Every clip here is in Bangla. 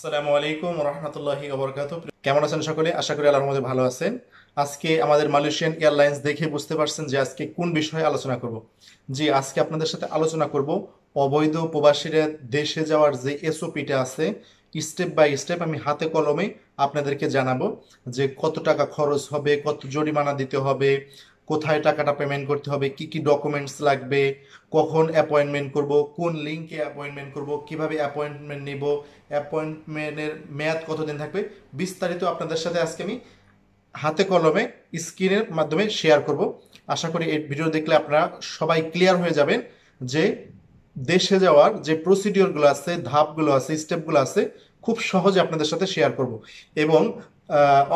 আসসালামু আলাইকুম রহমতুল্লাহি ওবরকাত কেমন আছেন সকলে আশা করি আল্লাহর মধ্যে ভালো আছেন আজকে আমাদের মালয়েশিয়ান এয়ারলাইন্স দেখে বুঝতে পারছেন যে আজকে কোন বিষয়ে আলোচনা করব জি আজকে আপনাদের সাথে আলোচনা করব অবৈধ প্রবাসীরা দেশে যাওয়ার যে এসওপিটা আছে স্টেপ বাই স্টেপ আমি হাতে কলমে আপনাদেরকে জানাবো যে কত টাকা খরচ হবে কত জরিমানা দিতে হবে কোথায় টাকাটা পেমেন্ট করতে হবে কি কি ডকুমেন্টস লাগবে কখন অ্যাপয়েন্টমেন্ট করব কোন লিঙ্কে অ্যাপয়েন্টমেন্ট করব কিভাবে অ্যাপয়েন্টমেন্ট নেব অ্যাপয়েন্টমেন্টের মেয়াদ কতদিন থাকবে বিস্তারিত আপনাদের সাথে আজকে আমি হাতে কলমে স্ক্রিনের মাধ্যমে শেয়ার করব আশা করি এই ভিডিও দেখলে আপনারা সবাই ক্লিয়ার হয়ে যাবেন যে দেশে যাওয়ার যে প্রসিডিওরগুলো আছে ধাপগুলো আছে স্টেপগুলো আছে খুব সহজে আপনাদের সাথে শেয়ার করব এবং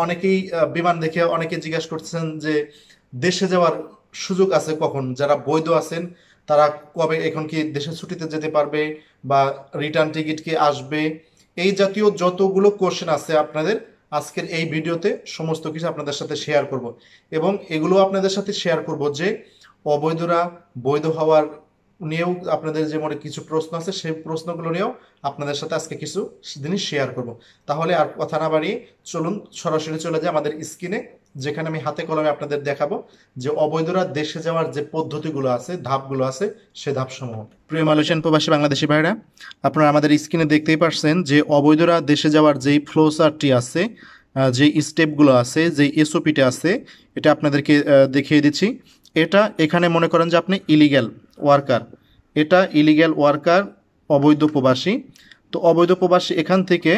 অনেকেই বিমান দেখে অনেকে জিজ্ঞাসা করছেন যে দেশে যাওয়ার সুযোগ আছে কখন যারা বৈধ আছেন তারা কবে এখন কি দেশে ছুটিতে যেতে পারবে বা রিটার্ন টিকিট কি আসবে এই জাতীয় যতগুলো কোশ্চেন আছে আপনাদের আজকের এই ভিডিওতে সমস্ত কিছু আপনাদের সাথে শেয়ার করব এবং এগুলো আপনাদের সাথে শেয়ার করব যে অবৈধরা বৈধ হওয়ার নিয়েও আপনাদের যে মনে কিছু প্রশ্ন আছে সেই প্রশ্নগুলো নিয়েও আপনাদের সাথে আজকে কিছু জিনিস শেয়ার করব তাহলে আর কথা না বাড়িয়ে চলুন সরাসরি চলে যায় আমাদের স্ক্রিনে যেখানে আমি হাতে কলমে আপনাদের দেখাবো যে অবৈধরা দেশে যাওয়ার যে পদ্ধতিগুলো আছে ধাপগুলো আছে সে ধাপ সমূহ প্রিয় মালয়েশিয়ান প্রবাসী বাংলাদেশি ভাইরা আপনারা আমাদের স্ক্রিনে দেখতেই পারছেন যে অবৈধরা দেশে যাওয়ার যেই ফ্লোসারটি আছে যে স্টেপগুলো আছে যে এসওপিটা আছে এটা আপনাদেরকে দেখিয়ে দিচ্ছি এটা এখানে মনে করেন যে আপনি ইলিগ্যাল ওয়ার্কার এটা ইলিগ্যাল ওয়ার্কার অবৈধ প্রবাসী তো অবৈধ প্রবাসী এখান থেকে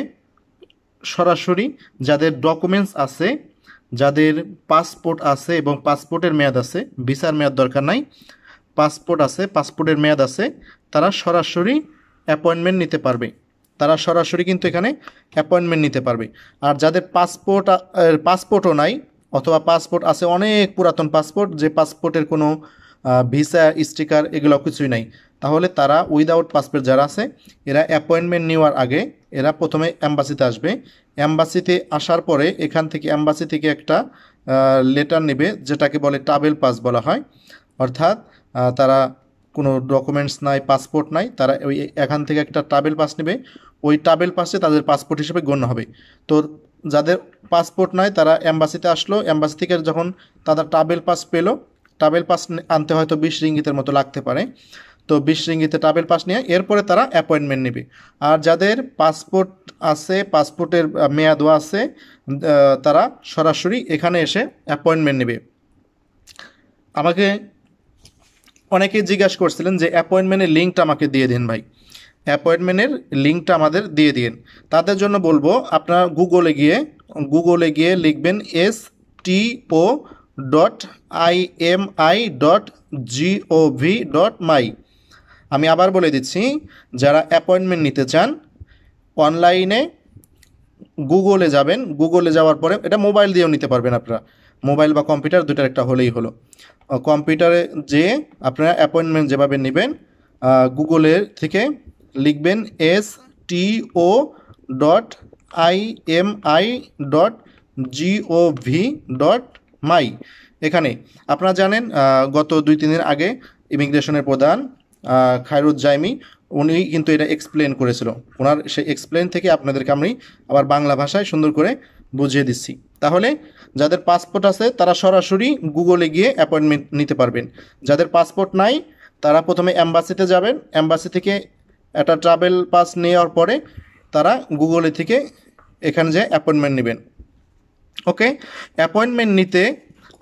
সরাসরি যাদের ডকুমেন্টস আছে যাদের পাসপোর্ট আছে এবং পাসপোর্টের মেয়াদ আছে ভিসার মেয়াদ দরকার নাই পাসপোর্ট আছে পাসপোর্টের মেয়াদ আছে তারা সরাসরি অ্যাপয়েন্টমেন্ট নিতে পারবে তারা সরাসরি কিন্তু এখানে অ্যাপয়েন্টমেন্ট নিতে পারবে আর যাদের পাসপোর্ট পাসপোর্টও নাই অথবা পাসপোর্ট আছে অনেক পুরাতন পাসপোর্ট যে পাসপোর্টের কোনো ভিসা স্টিকার এগুলো কিছুই নাই তাহলে তারা উইদাউট পাসপোর্ট যারা আছে এরা অ্যাপয়েন্টমেন্ট নেওয়ার আগে এরা প্রথমে অ্যাম্বাসিতে আসবে অ্যাম্বাসিতে আসার পরে এখান থেকে অ্যাম্বাসি থেকে একটা লেটার নেবে যেটাকে বলে ট্রাভেল পাস বলা হয় অর্থাৎ তারা কোনো ডকুমেন্টস নাই পাসপোর্ট নাই তারা ওই এখান থেকে একটা ট্রাভেল পাস নেবে ওই ট্রাভেল পাসে তাদের পাসপোর্ট হিসেবে গণ্য হবে তো যাদের পাসপোর্ট নাই তারা অ্যাম্বাসিতে আসলো অ্যাম্বাসি থেকে যখন তারা ট্রাভেল পাস পেলো টাবেল পাস আনতে হয়তো বিশ রিঙ্গিতের মতো লাগতে পারে তো বিশ রিঙ্গিতে টাবেল পাস নিয়ে এরপরে তারা অ্যাপয়েন্টমেন্ট নেবে আর যাদের পাসপোর্ট আছে পাসপোর্টের মেয়াদও আছে তারা সরাসরি এখানে এসে অ্যাপয়েন্টমেন্ট নেবে আমাকে অনেকে জিজ্ঞাসা করছিলেন যে অ্যাপয়েন্টমেন্টের লিঙ্কটা আমাকে দিয়ে দিন ভাই অ্যাপয়েন্টমেন্টের লিঙ্কটা আমাদের দিয়ে দিন তাদের জন্য বলবো আপনারা গুগলে গিয়ে গুগলে গিয়ে লিখবেন S T dot IMI dot GOV dot my আমি আবার বলে দিচ্ছি যারা অ্যাপয়েন্টমেন্ট নিতে চান অনলাইনে গুগলে যাবেন গুগলে যাওয়ার পরে এটা মোবাইল দিয়েও নিতে পারবেন আপনারা মোবাইল বা কম্পিউটার দুটার একটা হলেই হলো কম্পিউটারে যে আপনারা অ্যাপয়েন্টমেন্ট যেভাবে নেবেন গুগলের থেকে লিখবেন S T O dot I M I dot GOV dot my এখানে আপনারা জানেন গত দুই তিন দিন আগে ইমিগ্রেশনের প্রধান জাইমি উনি কিন্তু এটা এক্সপ্লেন করেছিল ওনার সেই এক্সপ্লেন থেকে আপনাদেরকে আমি আবার বাংলা ভাষায় সুন্দর করে বুঝিয়ে দিচ্ছি তাহলে যাদের পাসপোর্ট আছে তারা সরাসরি গুগলে গিয়ে অ্যাপয়েন্টমেন্ট নিতে পারবেন যাদের পাসপোর্ট নাই তারা প্রথমে অ্যাম্বাসিতে যাবেন অ্যাম্বাসি থেকে একটা ট্রাভেল পাস নেওয়ার পরে তারা গুগলে থেকে এখানে যে অ্যাপয়েন্টমেন্ট নেবেন ওকে অ্যাপয়েন্টমেন্ট নিতে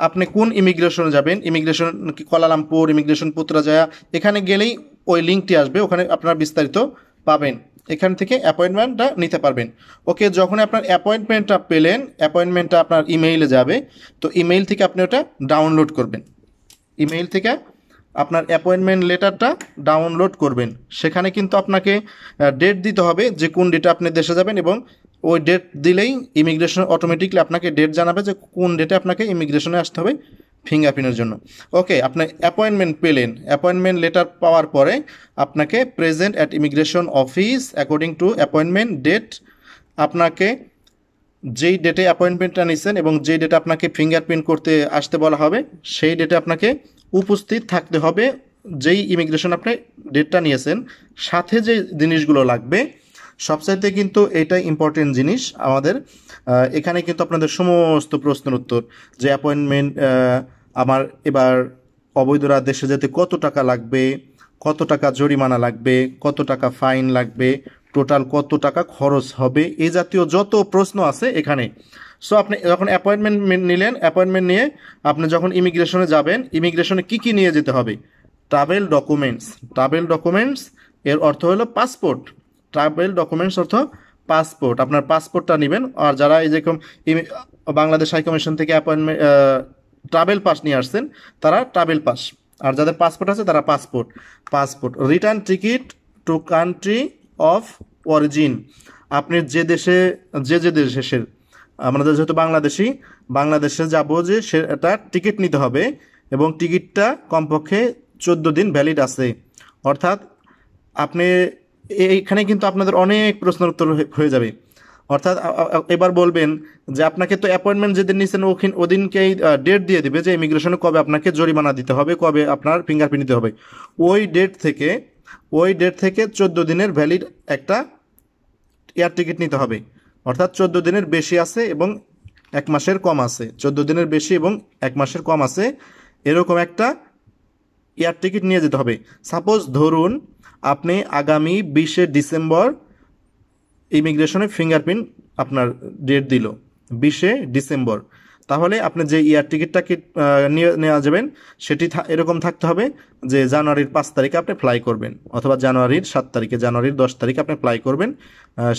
আপনি কোন ইমিগ্রেশনে যাবেন ইমিগ্রেশন কলালামপুর ইমিগ্রেশন পুত্রাজয়া এখানে গেলেই ওই লিঙ্কটি আসবে ওখানে আপনারা বিস্তারিত পাবেন এখান থেকে অ্যাপয়েন্টমেন্টটা নিতে পারবেন ওকে যখন আপনার অ্যাপয়েন্টমেন্টটা পেলেন অ্যাপয়েন্টমেন্টটা আপনার ইমেইলে যাবে তো ইমেইল থেকে আপনি ওটা ডাউনলোড করবেন ইমেইল থেকে আপনার অ্যাপয়েন্টমেন্ট লেটারটা ডাউনলোড করবেন সেখানে কিন্তু আপনাকে ডেট দিতে হবে যে কোন ডেটে আপনি দেশে যাবেন এবং ওই ডেট দিলেই ইমিগ্রেশন অটোমেটিকলি আপনাকে ডেট জানাবে যে কোন ডেটে আপনাকে ইমিগ্রেশনে আসতে হবে ফিঙ্গারপ্রিন্টের জন্য ওকে আপনি অ্যাপয়েন্টমেন্ট পেলেন অ্যাপয়েন্টমেন্ট লেটার পাওয়ার পরে আপনাকে present at immigration office according to appointment date আপনাকে যেই ডেটে অ্যাপয়েন্টমেন্টটা নিচ্ছেন এবং যেই ডেটে আপনাকে ফিঙ্গারপ্রিন্ট করতে আসতে বলা হবে সেই ডেটে আপনাকে উপস্থিত থাকতে হবে যেই ইমিগ্রেশন আপনি ডেটটা নিয়েছেন সাথে যে জিনিসগুলো লাগবে সবচাইতে কিন্তু এটা ইম্পর্টেন্ট জিনিস আমাদের এখানে কিন্তু আপনাদের সমস্ত প্রশ্নের উত্তর যে অ্যাপয়েন্টমেন্ট আমার এবার অবৈধরা দেশে যেতে কত টাকা লাগবে কত টাকা জরিমানা লাগবে কত টাকা ফাইন লাগবে টোটাল কত টাকা খরচ হবে এই জাতীয় যত প্রশ্ন আছে এখানে সো আপনি যখন অ্যাপয়েন্টমেন্ট নিলেন অ্যাপয়েন্টমেন্ট নিয়ে আপনি যখন ইমিগ্রেশনে যাবেন ইমিগ্রেশনে কি কি নিয়ে যেতে হবে ট্রাভেল ডকুমেন্টস ট্রাভেল ডকুমেন্টস এর অর্থ হলো পাসপোর্ট ট্রাভেল ডকুমেন্টস অর্থ পাসপোর্ট আপনার পাসপোর্টটা নেবেন আর যারা এই যেরকম বাংলাদেশ হাই কমিশন থেকে অ্যাপয়েন্টমেন্ট ট্রাভেল পাস নিয়ে আসছেন তারা ট্রাভেল পাস আর যাদের পাসপোর্ট আছে তারা passport passport return ticket to country of origin আপনি যে দেশে যে যে সে আমাদের যেহেতু বাংলাদেশি বাংলাদেশে যাব যে সে একটা টিকিট নিতে হবে এবং টিকিটটা কমপক্ষে চোদ্দো দিন ভ্যালিড আছে অর্থাৎ আপনি এইখানে কিন্তু আপনাদের অনেক প্রশ্নের উত্তর হয়ে যাবে অর্থাৎ এবার বলবেন যে আপনাকে তো অ্যাপয়েন্টমেন্ট যেদিন নিয়েছেন ওখিন ওদিনকেই ডেট দিয়ে দিবে যে ইমিগ্রেশনে কবে আপনাকে জরিমানা দিতে হবে কবে আপনার ফিঙ্গারপ্রিন্ট দিতে হবে ওই ডেট থেকে ওই ডেট থেকে চোদ্দো দিনের ভ্যালিড একটা এয়ার টিকিট নিতে হবে অর্থাৎ চোদ্দো দিনের বেশি আছে এবং এক মাসের কম আছে চোদ্দো দিনের বেশি এবং এক মাসের কম আছে এরকম একটা এয়ার টিকিট নিয়ে যেতে হবে সাপোজ ধরুন আপনি আগামী বিশে ডিসেম্বর ইমিগ্রেশনে ফিঙ্গারপ্রিন্ট আপনার ডেট দিল বিশে ডিসেম্বর তাহলে আপনি যে ইয়ার টিকিটটা নিয়ে নেওয়া যাবেন সেটি এরকম থাকতে হবে যে জানুয়ারির পাঁচ তারিখে আপনি ফ্লাই করবেন অথবা জানুয়ারির সাত তারিখে জানুয়ারির দশ তারিখে আপনি ফ্লাই করবেন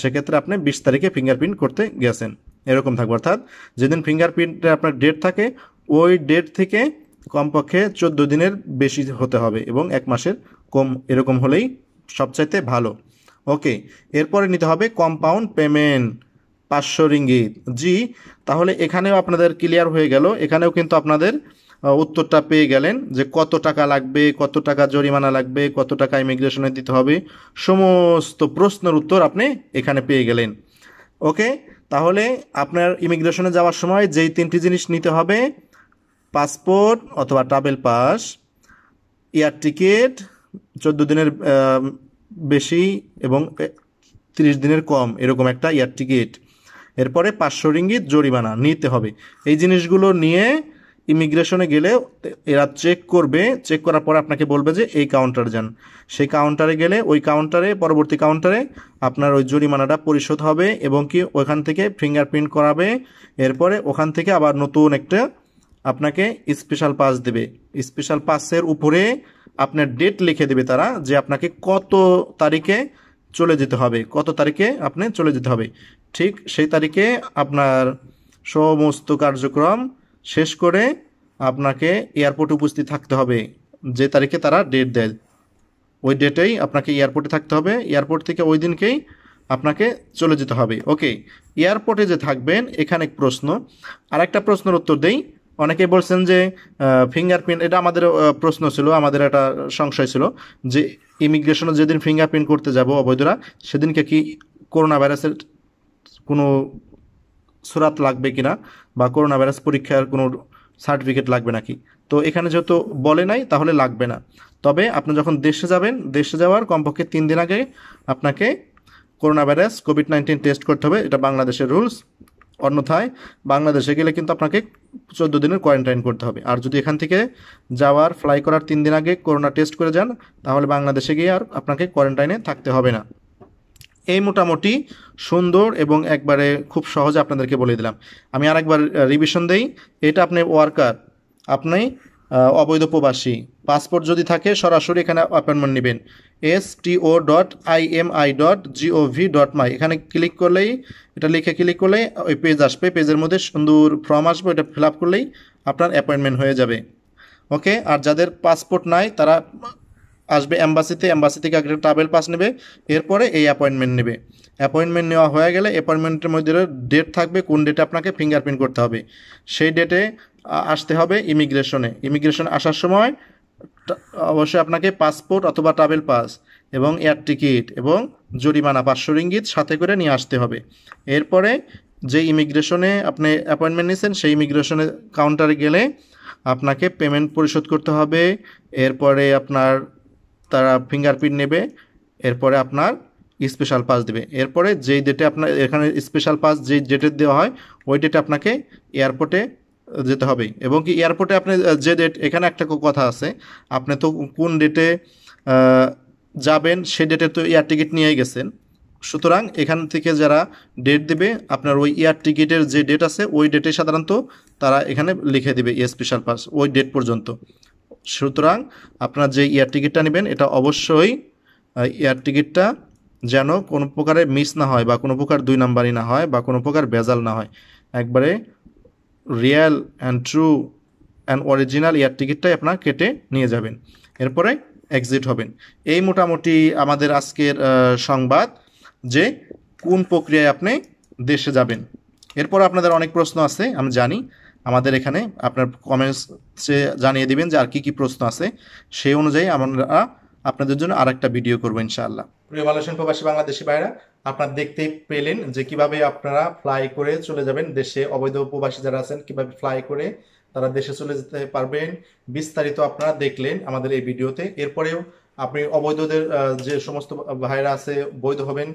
সেক্ষেত্রে আপনি বিশ তারিখে ফিঙ্গারপ্রিন্ট করতে গেছেন এরকম থাকবে অর্থাৎ যেদিন ফিঙ্গারপ্রিন্টে আপনার ডেট থাকে ওই ডেট থেকে কমপক্ষে চোদ্দ দিনের বেশি হতে হবে এবং এক মাসের কম এরকম হলেই সবচাইতে ভালো ওকে এরপরে নিতে হবে কম্পাউন্ড পেমেন্ট পাঁচশো রিঙ্গিত জি তাহলে এখানেও আপনাদের ক্লিয়ার হয়ে গেল এখানেও কিন্তু আপনাদের উত্তরটা পেয়ে গেলেন যে কত টাকা লাগবে কত টাকা জরিমানা লাগবে কত টাকা ইমিগ্রেশনে দিতে হবে সমস্ত প্রশ্নের উত্তর আপনি এখানে পেয়ে গেলেন ওকে তাহলে আপনার ইমিগ্রেশনে যাওয়ার সময় যেই তিনটি জিনিস নিতে হবে পাসপোর্ট অথবা ট্রাভেল পাস এয়ার টিকিট চোদ্দ দিনের বেশি এবং তিরিশ দিনের কম এরকম একটা ইয়ার টিকিট এরপরে পাঁচশো রিঙ্গিত জরিমানা নিতে হবে এই জিনিসগুলো নিয়ে ইমিগ্রেশনে গেলে এরা চেক করবে চেক করার পরে আপনাকে বলবে যে এই কাউন্টারে যান সেই কাউন্টারে গেলে ওই কাউন্টারে পরবর্তী কাউন্টারে আপনার ওই জরিমানাটা পরিশোধ হবে এবং কি ওখান থেকে ফিঙ্গারপ্রিন্ট করাবে এরপরে ওখান থেকে আবার নতুন একটা আপনাকে স্পেশাল পাস দেবে স্পেশাল পাসের উপরে আপনার ডেট লিখে দেবে তারা যে আপনাকে কত তারিখে চলে যেতে হবে কত তারিখে আপনি চলে যেতে হবে ঠিক সেই তারিখে আপনার সমস্ত কার্যক্রম শেষ করে আপনাকে এয়ারপোর্টে উপস্থিত থাকতে হবে যে তারিখে তারা ডেট দেয় ওই ডেটেই আপনাকে এয়ারপোর্টে থাকতে হবে এয়ারপোর্ট থেকে ওই দিনকেই আপনাকে চলে যেতে হবে ওকে এয়ারপোর্টে যে থাকবেন এখানে প্রশ্ন আর একটা প্রশ্নের উত্তর দেই অনেকে বলছেন যে ফিঙ্গারপ্রিন্ট এটা আমাদের প্রশ্ন ছিল আমাদের একটা সংশয় ছিল যে ইমিগ্রেশনে যেদিন ফিঙ্গারপ্রিন্ট করতে যাব অবৈধরা সেদিনকে কি করোনা ভাইরাসের কোনো সুরাত লাগবে কি না বা করোনা ভাইরাস পরীক্ষার কোনো সার্টিফিকেট লাগবে নাকি তো এখানে যেহেতু বলে নাই তাহলে লাগবে না তবে আপনি যখন দেশে যাবেন দেশে যাওয়ার কমপক্ষে তিন দিন আগে আপনাকে corona virus covid nineteen test করতে হবে এটা বাংলাদেশের রুলস অন্যথায় বাংলাদেশে গেলে কিন্তু আপনাকে চোদ্দ দিনের কোয়ারেন্টাইন করতে হবে আর যদি এখান থেকে যাওয়ার ফ্লাই করার তিন দিন আগে করোনা টেস্ট করে যান তাহলে বাংলাদেশে গিয়ে আর আপনাকে কোয়ারেন্টাইনে থাকতে হবে না এই মোটামুটি সুন্দর এবং একবারে খুব সহজে আপনাদেরকে বলে দিলাম আমি আর একবার রিভিশন দেই এটা আপনি ওয়ার্কার আপনি অবৈধ প্রবাসী পাসপোর্ট যদি থাকে সরাসরি এখানে অ্যাপয়েন্টমেন্ট নেবেন S T O dot I M I dot GOV dot my এখানে ক্লিক করলেই এটা লিখে ক্লিক করলেই ওই পেজ আসবে পেজের মধ্যে সুন্দর ফর্ম আসবে এটা ফিল আপ করলেই আপনার অ্যাপয়েন্টমেন্ট হয়ে যাবে ওকে আর যাদের পাসপোর্ট নাই তারা আসবে অ্যাম্বাসিতে অ্যাম্বাসি থেকে একটা ট্রাভেল পাস নেবে এরপরে এই অ্যাপয়েন্টমেন্ট নেবে অ্যাপয়েন্টমেন্ট নেওয়া হয়ে গেলে অ্যাপয়েন্টমেন্টের মধ্যে ডেট থাকবে কোন ডেটে আপনাকে ফিঙ্গারপ্রিন্ট করতে হবে সেই ডেটে আসতে হবে ইমিগ্রেশনে ইমিগ্রেশন আসার সময় অবশ্যই আপনাকে পাসপোর্ট অথবা ট্রাভেল পাস এবং এয়ার টিকিট এবং জরিমানা পাঁচশো রিঙ্গিত সাথে করে নিয়ে আসতে হবে এরপরে যে ইমিগ্রেশনে আপনি অ্যাপয়েন্টমেন্ট নিয়েছেন সেই ইমিগ্রেশনে কাউন্টারে গেলে আপনাকে পেমেন্ট পরিশোধ করতে হবে এরপরে আপনার তারা ফিঙ্গারপ্রিন্ট নেবে এরপরে আপনার স্পেশাল পাস দেবে এরপরে যেই ডেটে আপনার এখানে স্পেশাল পাস যেই ডেটে দেওয়া হয় ওই ডেটে আপনাকে এয়ারপোর্টে যেতে হবেই এবং কি এয়ারপোর্টে আপনি যে ডেট এখানে একটা কথা আছে আপনি তো কোন ডেটে যাবেন সে ডেটে তো এয়ার টিকিট নিয়েই গেছেন সুতরাং এখান থেকে যারা ডেট দেবে আপনার ওই এয়ার টিকিটের যে ডেট আছে ওই ডেটে সাধারণত তারা এখানে লিখে দেবে এ স্পেশাল পাস ওই ডেট পর্যন্ত সুতরাং আপনার যে এয়ার টিকিটটা নেবেন এটা অবশ্যই এয়ার টিকিটটা যেন কোনো প্রকারে মিস না হয় বা কোনো প্রকার দুই নাম্বারই না হয় বা কোনো প্রকার ভেজাল না হয় একবারে real and true and original air টিকিটটাই আপনার কেটে নিয়ে যাবেন এরপরে এক্সিট হবেন এই মোটামুটি আমাদের আজকের সংবাদ যে কোন প্রক্রিয়ায় আপনি দেশে যাবেন এরপর আপনাদের অনেক প্রশ্ন আছে আমি জানি আমাদের এখানে আপনার কমেন্টসে জানিয়ে দিবেন যে আর কী কী প্রশ্ন আছে সেই অনুযায়ী আমরা আপনাদের জন্য আর একটা ভিডিও করবো ইনশাআল্লাহ প্রিয় মালয়েশিয়ান প্রবাসী বাংলাদেশি ভাইরা আপনারা দেখতেই পেলেন যে কিভাবে আপনারা ফ্লাই করে চলে যাবেন দেশে অবৈধ প্রবাসী যারা আছেন কিভাবে ফ্লাই করে তারা দেশে চলে যেতে পারবেন বিস্তারিত আপনারা দেখলেন আমাদের এই ভিডিওতে এরপরেও আপনি অবৈধদের যে সমস্ত ভাইরা আছে বৈধ হবেন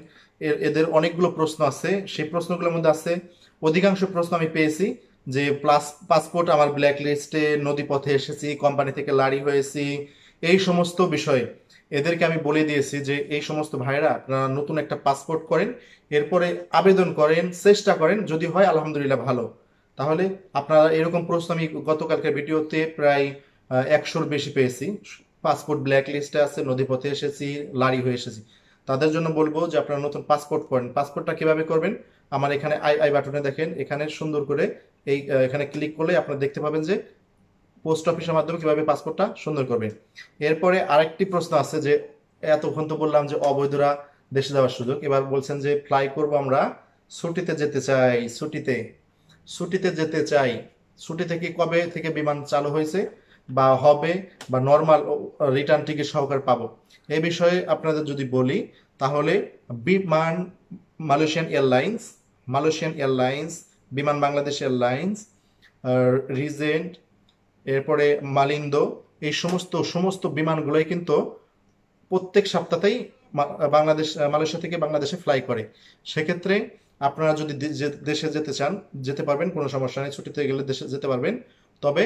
এর এদের অনেকগুলো প্রশ্ন আছে সেই প্রশ্নগুলোর মধ্যে আছে অধিকাংশ প্রশ্ন আমি পেয়েছি যে প্লাস পাসপোর্ট আমার ব্ল্যাক লিস্টে নদীপথে এসেছি কোম্পানি থেকে লাড়ি হয়েছি এই সমস্ত বিষয়ে এদেরকে আমি বলে দিয়েছি যে এই সমস্ত ভাইরা আপনারা নতুন একটা পাসপোর্ট করেন এরপরে আবেদন করেন চেষ্টা করেন যদি হয় আলহামদুলিল্লাহ ভালো তাহলে আপনারা এরকম প্রশ্ন আমি গতকালকে ভিডিওতে প্রায় একশোর বেশি পেয়েছি পাসপোর্ট ব্ল্যাক লিস্টে আছে নদীপথে এসেছি লারি হয়ে এসেছি তাদের জন্য বলবো যে আপনারা নতুন পাসপোর্ট করেন পাসপোর্টটা কিভাবে করবেন আমার এখানে আই আই বাটনে দেখেন এখানে সুন্দর করে এই এখানে ক্লিক করলে আপনারা দেখতে পাবেন যে পোস্ট অফিসের মাধ্যমে কিভাবে পাসপোর্টটা সুন্দর করবে এরপরে আরেকটি প্রশ্ন আছে যে এতক্ষণ তো বললাম যে অবৈধরা দেশে যাওয়ার সুযোগ এবার বলছেন যে ফ্লাই করব আমরা ছুটিতে যেতে চাই ছুটিতে ছুটিতে যেতে চাই ছুটি থেকে কবে থেকে বিমান চালু হয়েছে বা হবে বা নর্মাল রিটার্ন টিকিট সহকারে পাবো এ বিষয়ে আপনাদের যদি বলি তাহলে বিমান মালয়েশিয়ান এয়ারলাইন্স মালয়েশিয়ান এয়ারলাইন্স বিমান বাংলাদেশ এয়ারলাইন্স রিজেন্ট এরপরে মালিন্দ এই সমস্ত সমস্ত বিমানগুলোই কিন্তু প্রত্যেক সপ্তাহতেই বাংলাদেশ মালয়েশিয়া থেকে বাংলাদেশে ফ্লাই করে সেক্ষেত্রে আপনারা যদি দেশে যেতে চান যেতে পারবেন কোনো সমস্যা নেই ছুটিতে গেলে দেশে যেতে পারবেন তবে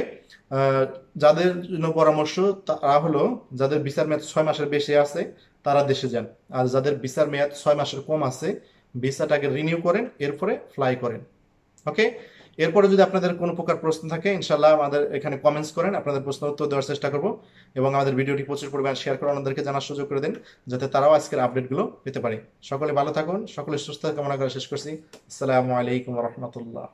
যাদের জন্য পরামর্শ তারা হলো যাদের বিচার মেয়াদ ছয় মাসের বেশি আছে তারা দেশে যান আর যাদের বিচার মেয়াদ ছয় মাসের কম আছে ভিসাটাকে রিনিউ করেন এরপরে ফ্লাই করেন ওকে এরপরে যদি আপনাদের কোনো প্রকার প্রশ্ন থাকে ইনশাল্লাহ আমাদের এখানে কমেন্টস করেন আপনাদের প্রশ্ন উত্তর দেওয়ার চেষ্টা করবো এবং আমাদের ভিডিওটি প্রচুর পরিমাণ শেয়ার করে আমাদেরকে জানার সুযোগ করে দিন যাতে তারাও আজকের আপডেটগুলো পেতে পারে সকলে ভালো থাকুন সকলে সুস্থ কামনা করে শেষ করছি আসসালামু আলাইকুম রহমতুল্লাহ